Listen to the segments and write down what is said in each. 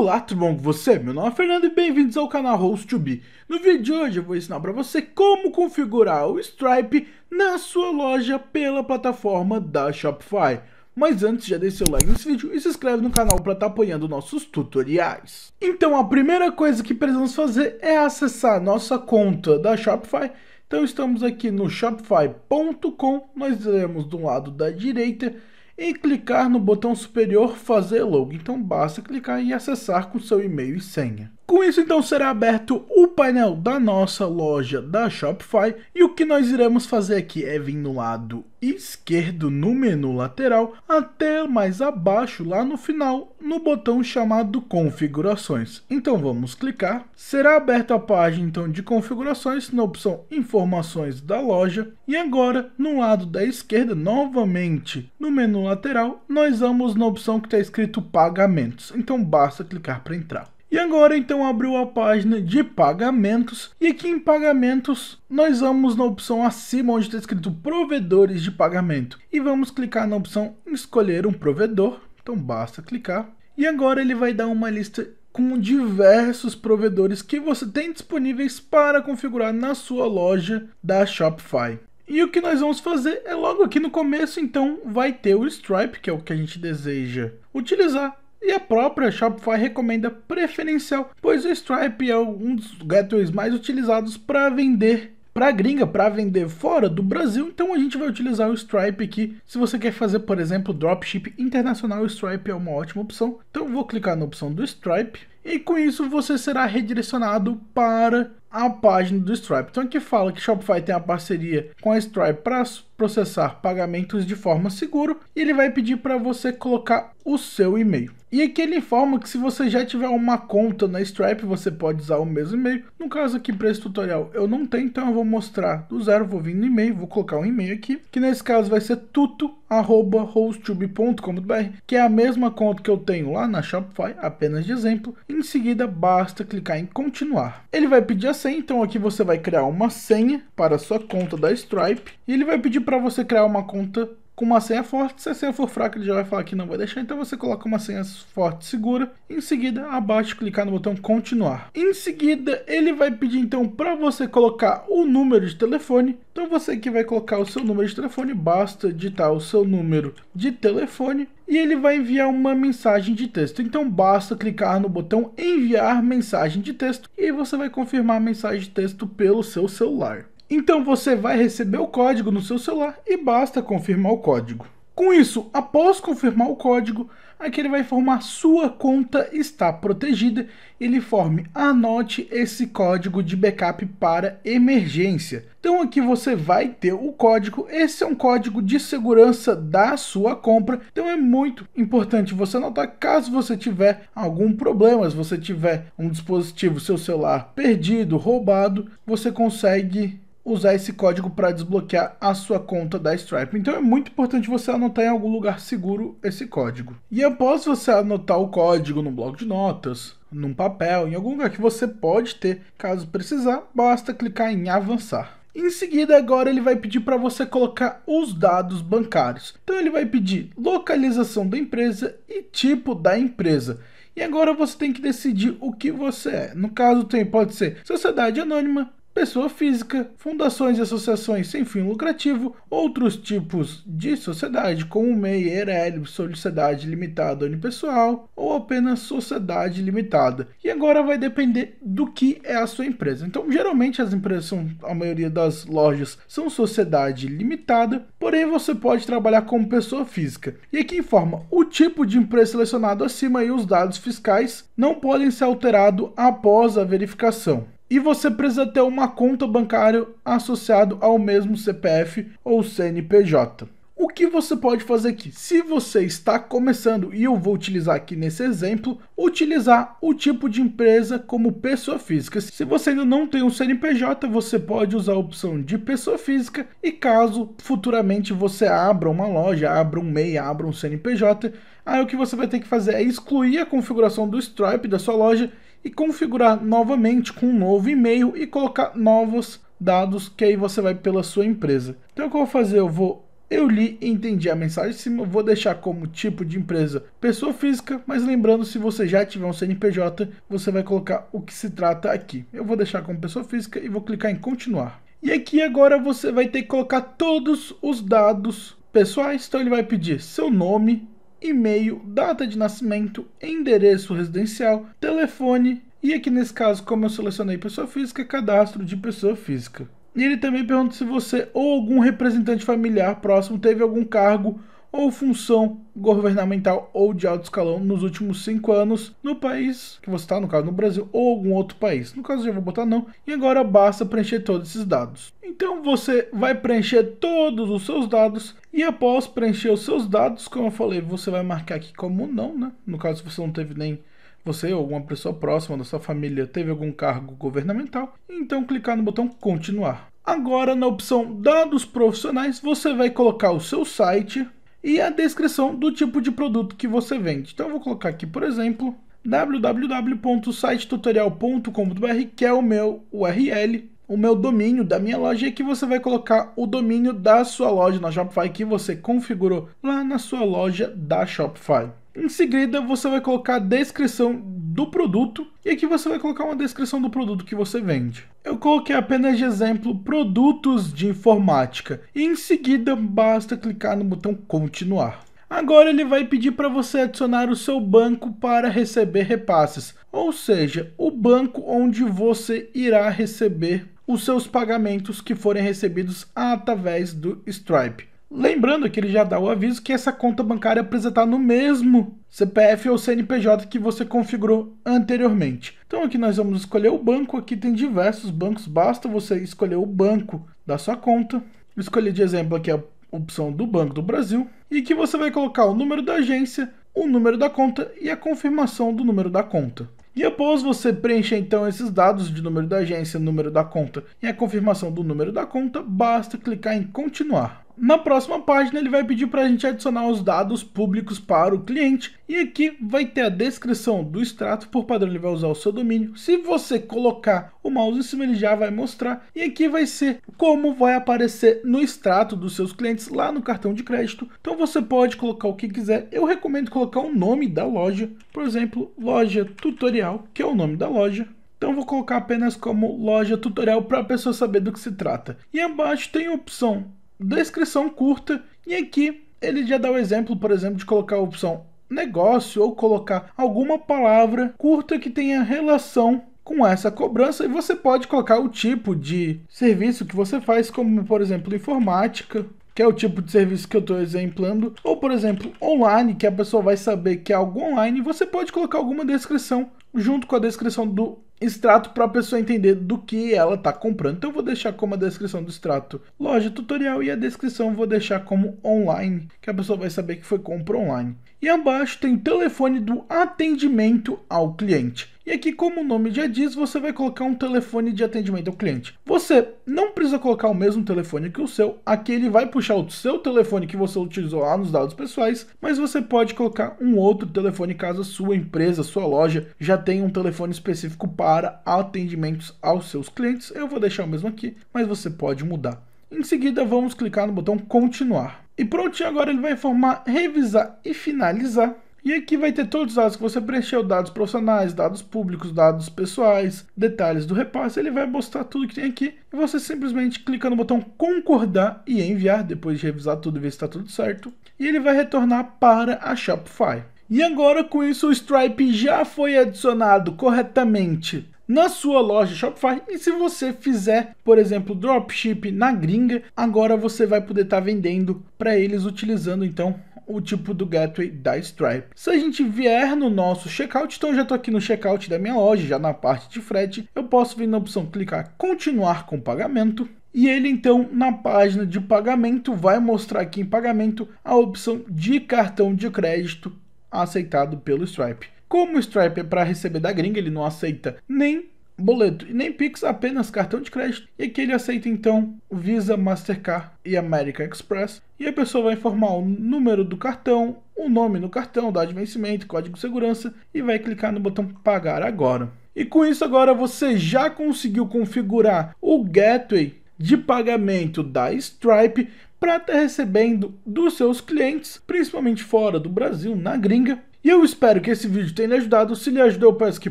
Olá, tudo bom com você? Meu nome é Fernando e bem-vindos ao canal host 2 No vídeo de hoje eu vou ensinar para você como configurar o Stripe na sua loja pela plataforma da Shopify. Mas antes, já deixa seu like nesse vídeo e se inscreve no canal para estar tá apoiando nossos tutoriais. Então a primeira coisa que precisamos fazer é acessar nossa conta da Shopify. Então estamos aqui no shopify.com, nós iremos do lado da direita e clicar no botão superior Fazer Log. Então basta clicar e acessar com seu e-mail e senha. Com isso, então, será aberto o painel da nossa loja da Shopify e o que nós iremos fazer aqui é vir no lado esquerdo, no menu lateral, até mais abaixo, lá no final, no botão chamado configurações. Então vamos clicar. Será aberta a página então de configurações na opção informações da loja e agora no lado da esquerda novamente no menu lateral nós vamos na opção que está escrito pagamentos. Então basta clicar para entrar. E agora então abriu a página de pagamentos e aqui em pagamentos nós vamos na opção acima onde está escrito provedores de pagamento e vamos clicar na opção escolher um provedor, então basta clicar e agora ele vai dar uma lista com diversos provedores que você tem disponíveis para configurar na sua loja da Shopify. E o que nós vamos fazer é logo aqui no começo, então, vai ter o Stripe, que é o que a gente deseja utilizar, e a própria Shopify recomenda preferencial, pois o Stripe é um dos gateways mais utilizados para vender para gringa, para vender fora do Brasil. Então a gente vai utilizar o Stripe aqui. Se você quer fazer, por exemplo, dropship internacional, o Stripe é uma ótima opção. Então vou clicar na opção do Stripe e com isso você será redirecionado para a página do Stripe. Então aqui fala que Shopify tem a parceria com a Stripe para processar pagamentos de forma segura e ele vai pedir para você colocar o seu e-mail. E aqui ele informa que se você já tiver uma conta na Stripe, você pode usar o mesmo e-mail. No caso aqui para esse tutorial eu não tenho, então eu vou mostrar do zero, vou vir no e-mail, vou colocar um e-mail aqui, que nesse caso vai ser tuto@hostube.com.br, que é a mesma conta que eu tenho lá na Shopify, apenas de exemplo. Em seguida basta clicar em continuar. Ele vai pedir a senha, então aqui você vai criar uma senha para a sua conta da Stripe e ele vai pedir para você criar uma conta com uma senha forte, se a senha for fraca ele já vai falar que não vai deixar, então você coloca uma senha forte segura, em seguida abaixo clicar no botão continuar. Em seguida ele vai pedir então para você colocar o número de telefone, então você que vai colocar o seu número de telefone, basta digitar o seu número de telefone e ele vai enviar uma mensagem de texto. Então basta clicar no botão enviar mensagem de texto e você vai confirmar a mensagem de texto pelo seu celular. Então você vai receber o código no seu celular e basta confirmar o código. Com isso, após confirmar o código, aqui ele vai informar sua conta está protegida e ele forme anote esse código de backup para emergência. Então aqui você vai ter o código, esse é um código de segurança da sua compra, então é muito importante você anotar caso você tiver algum problema, se você tiver um dispositivo, seu celular perdido, roubado, você consegue usar esse código para desbloquear a sua conta da Stripe. Então é muito importante você anotar em algum lugar seguro esse código. E após você anotar o código no bloco de notas, num papel, em algum lugar que você pode ter, caso precisar, basta clicar em avançar. Em seguida, agora ele vai pedir para você colocar os dados bancários. Então ele vai pedir localização da empresa e tipo da empresa. E agora você tem que decidir o que você é. No caso, tem, pode ser sociedade anônima, pessoa física, fundações e associações sem fim lucrativo, outros tipos de sociedade, como MEI, EREL, Sociedade Limitada Unipessoal ou apenas Sociedade Limitada. E agora vai depender do que é a sua empresa. Então, geralmente as empresas são, a maioria das lojas são sociedade limitada, porém você pode trabalhar como pessoa física. E aqui informa o tipo de empresa selecionado acima e os dados fiscais não podem ser alterados após a verificação e você precisa ter uma conta bancária associado ao mesmo CPF ou CNPJ. O que você pode fazer aqui? Se você está começando, e eu vou utilizar aqui nesse exemplo, utilizar o tipo de empresa como pessoa física. Se você ainda não tem um CNPJ, você pode usar a opção de pessoa física e caso futuramente você abra uma loja, abra um MEI, abra um CNPJ, aí o que você vai ter que fazer é excluir a configuração do Stripe da sua loja e configurar novamente com um novo e-mail e colocar novos dados que aí você vai pela sua empresa. Então o que eu vou fazer? Eu vou eu li e entendi a mensagem de cima, vou deixar como tipo de empresa pessoa física, mas lembrando, se você já tiver um CNPJ, você vai colocar o que se trata aqui. Eu vou deixar como pessoa física e vou clicar em continuar. E aqui agora você vai ter que colocar todos os dados pessoais, então ele vai pedir seu nome, e-mail, data de nascimento, endereço residencial, telefone e aqui nesse caso, como eu selecionei pessoa física, cadastro de pessoa física. E ele também pergunta se você ou algum representante familiar próximo teve algum cargo ou função governamental ou de alto escalão nos últimos cinco anos no país que você está, no caso no Brasil, ou algum outro país. No caso, eu vou botar não. E agora basta preencher todos esses dados. Então você vai preencher todos os seus dados e após preencher os seus dados, como eu falei, você vai marcar aqui como não, né? No caso, você não teve nem você ou alguma pessoa próxima da sua família teve algum cargo governamental, então clicar no botão continuar. Agora na opção dados profissionais, você vai colocar o seu site, e a descrição do tipo de produto que você vende. Então eu vou colocar aqui, por exemplo, www.sitetutorial.com.br, que é o meu URL, o meu domínio da minha loja, e aqui você vai colocar o domínio da sua loja na Shopify que você configurou lá na sua loja da Shopify. Em seguida, você vai colocar a descrição do produto e aqui você vai colocar uma descrição do produto que você vende. Eu coloquei apenas de exemplo produtos de informática e em seguida basta clicar no botão continuar. Agora ele vai pedir para você adicionar o seu banco para receber repasses, ou seja, o banco onde você irá receber os seus pagamentos que forem recebidos através do Stripe. Lembrando que ele já dá o aviso que essa conta bancária precisa estar no mesmo CPF ou CNPJ que você configurou anteriormente. Então aqui nós vamos escolher o banco, aqui tem diversos bancos, basta você escolher o banco da sua conta. Escolhi de exemplo aqui a opção do Banco do Brasil e que você vai colocar o número da agência, o número da conta e a confirmação do número da conta. E após você preencher então esses dados de número da agência, número da conta e a confirmação do número da conta, basta clicar em continuar. Na próxima página ele vai pedir para a gente adicionar os dados públicos para o cliente e aqui vai ter a descrição do extrato, por padrão ele vai usar o seu domínio. Se você colocar o mouse em cima ele já vai mostrar e aqui vai ser como vai aparecer no extrato dos seus clientes lá no cartão de crédito. Então você pode colocar o que quiser, eu recomendo colocar o nome da loja, por exemplo, loja tutorial, que é o nome da loja. Então vou colocar apenas como loja tutorial para a pessoa saber do que se trata. E abaixo tem a opção descrição curta e aqui ele já dá o exemplo, por exemplo, de colocar a opção negócio ou colocar alguma palavra curta que tenha relação com essa cobrança e você pode colocar o tipo de serviço que você faz, como por exemplo informática, que é o tipo de serviço que eu estou exemplando, ou por exemplo online, que a pessoa vai saber que é algo online, você pode colocar alguma descrição junto com a descrição do extrato para a pessoa entender do que ela está comprando. Então eu vou deixar como a descrição do extrato loja tutorial e a descrição vou deixar como online, que a pessoa vai saber que foi compra online. E abaixo tem o telefone do atendimento ao cliente. E aqui, como o nome já diz, você vai colocar um telefone de atendimento ao cliente. Você não precisa colocar o mesmo telefone que o seu, aqui ele vai puxar o seu telefone que você utilizou lá nos dados pessoais, mas você pode colocar um outro telefone caso a sua empresa, sua loja já tenha um telefone específico para atendimentos aos seus clientes. Eu vou deixar o mesmo aqui, mas você pode mudar. Em seguida, vamos clicar no botão continuar. E prontinho, agora ele vai informar revisar e finalizar. E aqui vai ter todos os dados que você preencheu, dados profissionais, dados públicos, dados pessoais, detalhes do repasse, ele vai mostrar tudo que tem aqui e você simplesmente clica no botão concordar e enviar, depois de revisar tudo e ver se está tudo certo, e ele vai retornar para a Shopify. E agora com isso o Stripe já foi adicionado corretamente na sua loja Shopify e se você fizer, por exemplo, dropship na gringa, agora você vai poder estar tá vendendo para eles utilizando então o tipo do gateway da Stripe. Se a gente vier no nosso checkout, então eu já estou aqui no checkout da minha loja, já na parte de frete, eu posso vir na opção clicar continuar com pagamento. E ele então na página de pagamento vai mostrar aqui em pagamento a opção de cartão de crédito aceitado pelo Stripe. Como o Stripe é para receber da gringa, ele não aceita nem boleto e nem Pix, apenas cartão de crédito. E aqui ele aceita então Visa, Mastercard e American Express. E a pessoa vai informar o número do cartão, o nome no cartão, data de vencimento, código de segurança e vai clicar no botão pagar agora. E com isso agora você já conseguiu configurar o gateway de pagamento da Stripe para estar tá recebendo dos seus clientes, principalmente fora do Brasil, na gringa, e eu espero que esse vídeo tenha ajudado. Se lhe ajudou, eu peço que,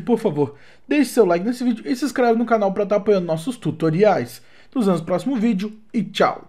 por favor, deixe seu like nesse vídeo e se inscreve no canal para estar tá apoiando nossos tutoriais. Nos vemos no próximo vídeo e tchau!